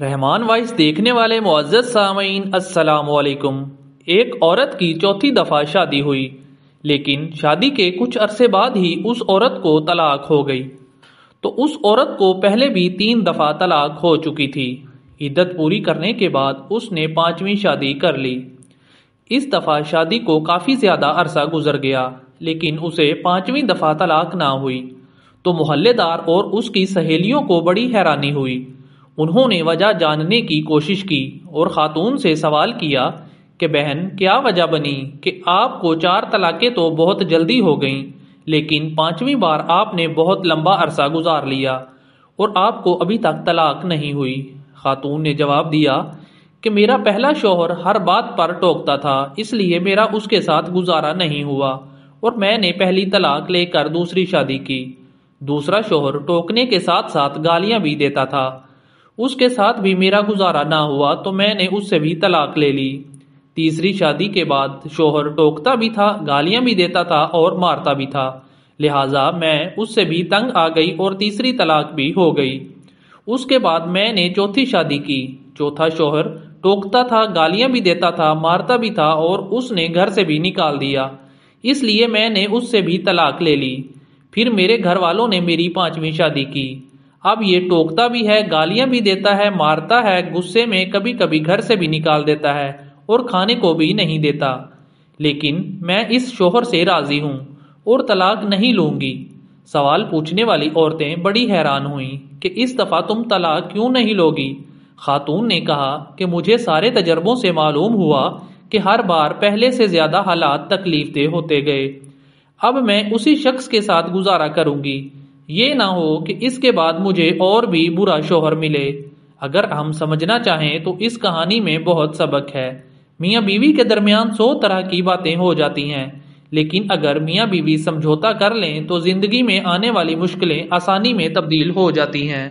رحمان voice دیکھنے والے معزز سامعین السلام علیکم ایک عورت کی چوتھی دفعہ شادی ہوئی لیکن شادی کے کچھ عرصے بعد ہی اس عورت کو طلاق ہو گئی تو اس عورت کو پہلے بھی تین دفعہ طلاق ہو چکی تھی عدت پوری کرنے کے بعد اس نے پانچویں شادی کر لی اس دفعہ شادی کو کافی زیادہ عرصہ گزر گیا لیکن اسے پانچویں دفعہ طلاق نہ ہوئی تو محلے دار اور اس کی سہیلیوں کو بڑی حیرانی ہوئی انہوں نے وجہ جاننے کی کوشش کی اور خاتون سے سوال کیا کہ بہن کیا وجہ بنی کہ آپ کو چار طلاقیں تو بہت جلدی ہو گئیں لیکن پانچویں بار آپ نے بہت لمبا عرصہ گزار لیا اور آپ کو ابھی تک طلاق نہیں ہوئی خاتون نے جواب دیا کہ میرا پہلا شوہر ہر بات پر ٹوکتا تھا اس لیے میرا اس کے ساتھ گزارا نہیں ہوا اور میں نے پہلی طلاق لے کر دوسری شادی کی دوسرا شوہر ٹوکنے کے ساتھ ساتھ گالیاں بھی دیتا تھا اس کے ساتھ بھی میرا گزارا نہ ہوا تو میں نے اس سے بھی طلاق لے لی تیسری شادی کے بعد شوہر ٹوکتا بھی تھا گالیاں بھی دیتا تھا اور مارتا بھی تھا لہٰذا میں اس سے بھی تنگ آ گئی اور تیسری طلاق بھی ہو گئی اس کے بعد میں نے چوتھی شادی کی چوتھا شوہر ٹوکتا تھا گالیاں بھی دیتا تھا مارتا بھی تھا اور اس نے گھر سے بھی نکال دیا اس لیے میں نے اس سے بھی طلاق لے لی پھر میرے گھر والوں نے میری پانچویں شادی کی اب یہ ٹوکتا بھی ہے گالیاں بھی دیتا ہے مارتا ہے غصے میں کبھی کبھی گھر سے بھی نکال دیتا ہے اور کھانے کو بھی نہیں دیتا لیکن میں اس شوہر سے راضی ہوں اور طلاق نہیں لوں گی سوال پوچھنے والی عورتیں بڑی حیران ہوئیں کہ اس دفعہ تم طلاق کیوں نہیں لوگی خاتون نے کہا کہ مجھے سارے تجربوں سے معلوم ہوا کہ ہر بار پہلے سے زیادہ حالات تکلیف دہ ہوتے گئے اب میں اسی شخص کے ساتھ گزارا کروں گی یہ نہ ہو کہ اس کے بعد مجھے اور بھی برا شوہر ملے اگر ہم سمجھنا چاہیں تو اس کہانی میں بہت سبق ہے میاں بیوی کے درمیان سو طرح کی باتیں ہو جاتی ہیں لیکن اگر میاں بیوی سمجھوتا کر لیں تو زندگی میں آنے والی مشکلیں آسانی میں تبدیل ہو جاتی ہیں